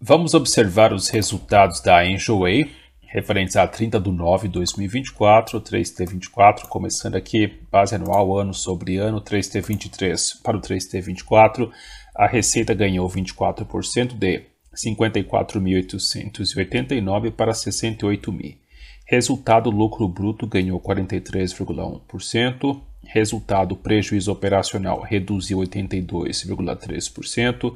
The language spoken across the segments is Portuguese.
Vamos observar os resultados da Enjoei, referentes a 30 de nove de 2024, 3T24, começando aqui, base anual, ano sobre ano, 3T23 para o 3T24, a receita ganhou 24% de 54.889 para 68.000. Resultado lucro bruto ganhou 43,1%, resultado prejuízo operacional reduziu 82,3%,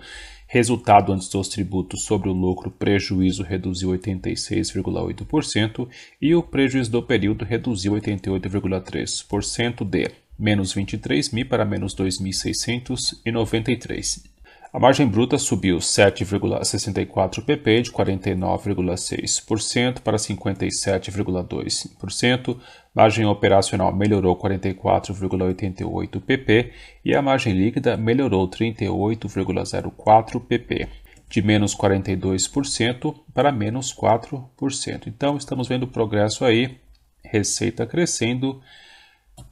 Resultado antes dos tributos sobre o lucro prejuízo reduziu 86,8% e o prejuízo do período reduziu 88,3% de menos 23 mil para menos 2.693. A margem bruta subiu 7,64 pp de 49,6% para 57,2%. Margem operacional melhorou 44,88 pp e a margem líquida melhorou 38,04 pp de menos 42% para menos 4%. Então estamos vendo progresso aí, receita crescendo,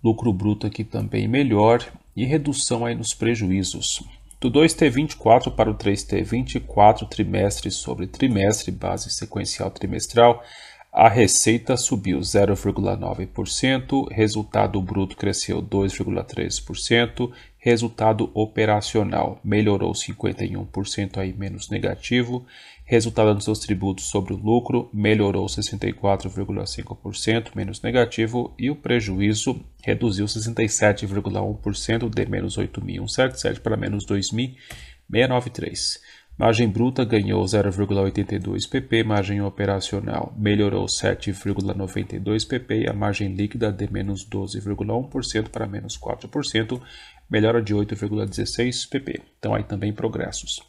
lucro bruto aqui também melhor e redução aí nos prejuízos. Do 2T24 para o 3T24, trimestre sobre trimestre, base sequencial trimestral, a receita subiu 0,9%, resultado bruto cresceu 2,3%, resultado operacional melhorou 51% aí menos negativo resultado dos seus tributos sobre o lucro melhorou 64,5%, menos negativo, e o prejuízo reduziu 67,1%, de menos 8.177 para menos 2.693. Margem bruta ganhou 0,82 pp, margem operacional melhorou 7,92 pp e a margem líquida de menos 12,1% para menos 4%, melhora de 8,16 pp. Então aí também progressos.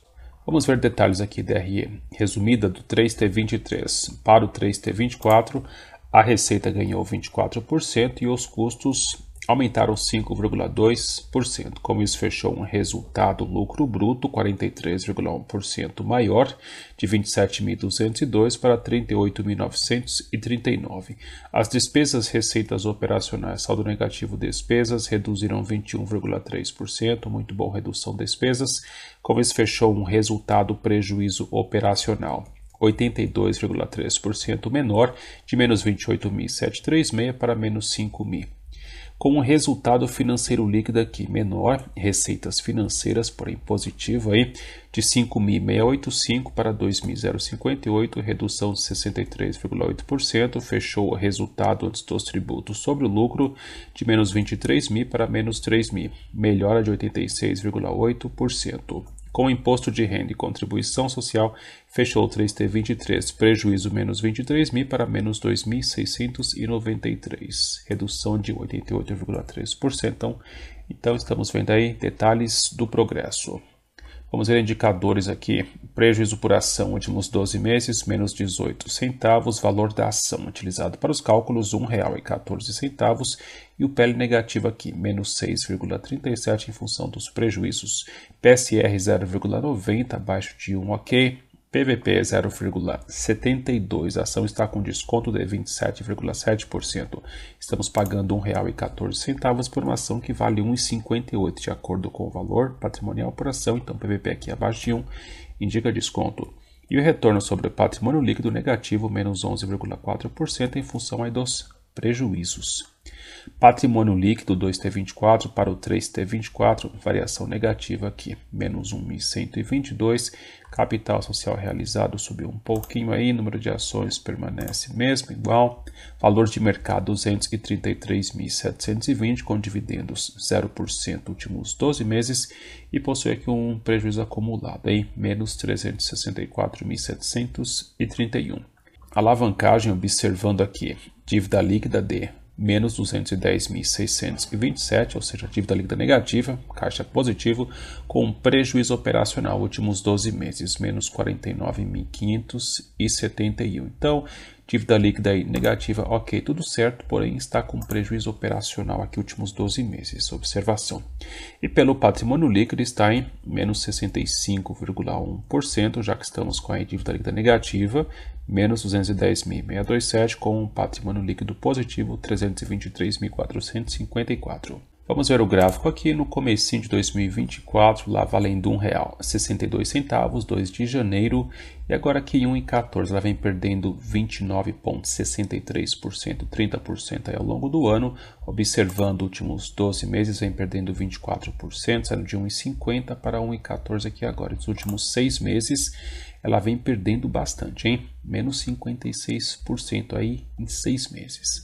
Vamos ver detalhes aqui da RE. Resumida do 3T23 para o 3T24, a receita ganhou 24% e os custos aumentaram 5,2%. como isso, fechou um resultado lucro bruto 43,1% maior, de 27.202 para 38.939. As despesas receitas operacionais, saldo negativo despesas, reduziram 21,3%, muito bom redução despesas. como isso, fechou um resultado prejuízo operacional 82,3% menor, de menos 28.736 para menos 5.000 com um resultado financeiro líquido aqui menor, receitas financeiras, porém positiva aí, de 5.685 para 2.058, redução de 63,8%, fechou o resultado antes dos tributos sobre o lucro de menos 23.000 para menos 3.000, melhora de 86,8%. Com imposto de renda e contribuição social, fechou 3T23, prejuízo menos 23 mil para menos 2.693, redução de 88,3%. Então, então, estamos vendo aí detalhes do progresso. Vamos ver indicadores aqui. Prejuízo por ação, últimos 12 meses, menos 18 centavos. Valor da ação utilizado para os cálculos, R$ 1,14. E o PL negativo aqui, menos 6,37 em função dos prejuízos. PSR 0,90, abaixo de 1, ok. PVP 0,72. É a ação está com desconto de 27,7%. Estamos pagando R$ 1,14 por uma ação que vale R$ 1,58, de acordo com o valor patrimonial por ação. Então, PVP aqui abaixo de 1 indica desconto. E o retorno sobre o patrimônio líquido negativo, menos 11,4%, em função aí dos prejuízos. Patrimônio líquido 2T24 para o 3T24, variação negativa aqui, menos 1.122. Capital social realizado subiu um pouquinho aí, número de ações permanece mesmo igual. Valor de mercado 233.720 com dividendos 0% nos últimos 12 meses e possui aqui um prejuízo acumulado aí, menos 364.731. Alavancagem observando aqui, dívida líquida de menos 210.627, ou seja, dívida líquida negativa, caixa positivo, com prejuízo operacional últimos 12 meses, menos 49.571. Então, Dívida líquida aí negativa, ok, tudo certo, porém está com prejuízo operacional aqui últimos 12 meses, observação. E pelo patrimônio líquido está em menos 65,1%, já que estamos com a dívida líquida negativa, menos 210.627, com um patrimônio líquido positivo 323.454. Vamos ver o gráfico aqui no comecinho de 2024, lá valendo R$ 1,62, 2 de janeiro, e agora aqui R$ 1,14, ela vem perdendo 29,63%, 30% ao longo do ano, observando os últimos 12 meses, vem perdendo 24%, saindo de 1,50 para 1,14 aqui agora, nos últimos 6 meses, ela vem perdendo bastante, hein? Menos 56% aí em 6 meses.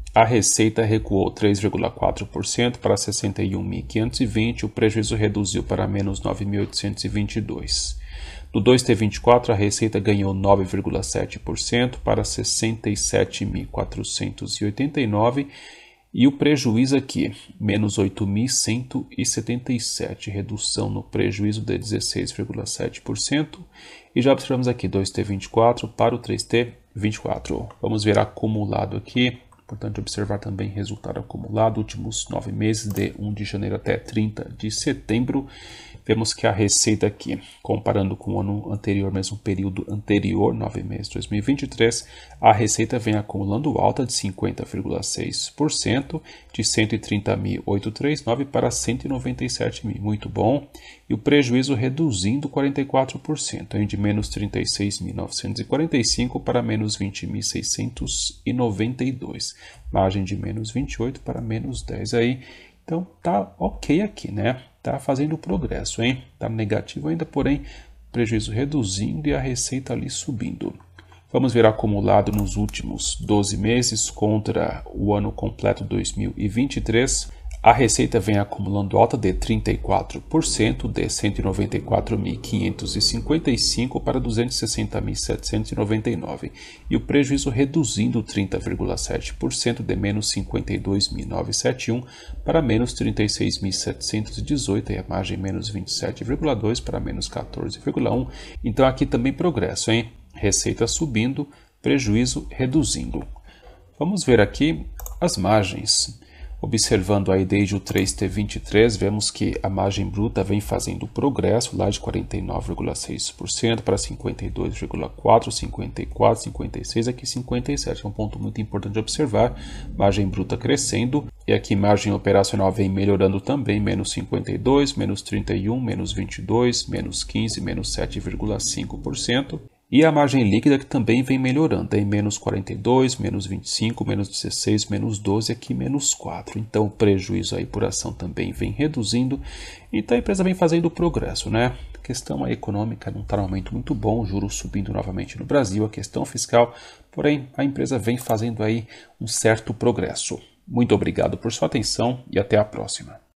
A receita recuou 3,4% para 61.520, o prejuízo reduziu para menos 9.822. Do 2T24, a receita ganhou 9,7% para 67.489 e o prejuízo aqui, menos 8.177, redução no prejuízo de 16,7%. E já observamos aqui 2T24 para o 3T24. Vamos ver acumulado aqui Importante observar também resultado acumulado, últimos nove meses, de 1 de janeiro até 30 de setembro vemos que a receita aqui, comparando com o ano anterior, mesmo período anterior, nove meses de 2023, a receita vem acumulando alta de 50,6%, de 130.839 para 197.000, muito bom, e o prejuízo reduzindo 44%, de menos 36.945 para menos 20.692, margem de menos 28 para menos 10 aí, então tá ok aqui, né? está fazendo progresso, hein? Está negativo ainda, porém, prejuízo reduzindo e a receita ali subindo. Vamos ver acumulado nos últimos 12 meses contra o ano completo 2023. A receita vem acumulando alta de 34%, de 194.555 para 260.799, e o prejuízo reduzindo 30,7%, de menos 52.971 para menos 36.718, e a margem menos 27,2 para menos 14,1. Então aqui também progresso, hein? Receita subindo, prejuízo reduzindo. Vamos ver aqui as margens. Observando aí desde o 3T23, vemos que a margem bruta vem fazendo progresso lá de 49,6% para 52,4%, 54%, 56%, aqui 57%. É um ponto muito importante de observar, margem bruta crescendo e aqui margem operacional vem melhorando também, menos 52, menos 31, menos 22, menos 15, menos 7,5%. E a margem líquida que também vem melhorando, em menos 42, menos 25, menos 16, menos 12, aqui menos 4. Então o prejuízo aí por ação também vem reduzindo, então a empresa vem fazendo progresso, né? A questão econômica não está no momento muito bom, juros subindo novamente no Brasil, a questão fiscal, porém a empresa vem fazendo aí um certo progresso. Muito obrigado por sua atenção e até a próxima.